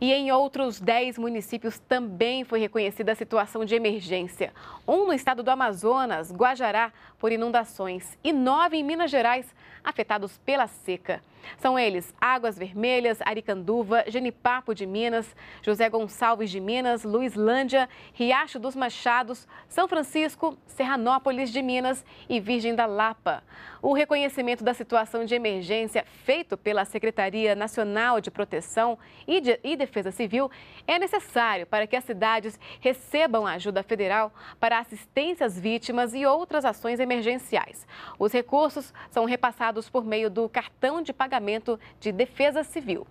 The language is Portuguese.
E em outros 10 municípios também foi reconhecida a situação de emergência. Um no estado do Amazonas, Guajará, por inundações, e nove em Minas Gerais, afetados pela seca. São eles Águas Vermelhas, Aricanduva, Genipapo de Minas, José Gonçalves de Minas, Luislândia, Riacho dos Machados, São Francisco, Serranópolis de Minas e Virgem da Lapa. O reconhecimento da situação de emergência feito pela Secretaria Nacional de Proteção e, de, e Defesa Civil é necessário para que as cidades recebam ajuda federal para assistência às vítimas e outras ações emergenciais. Os recursos são repassados por meio do cartão de pagamento de defesa civil.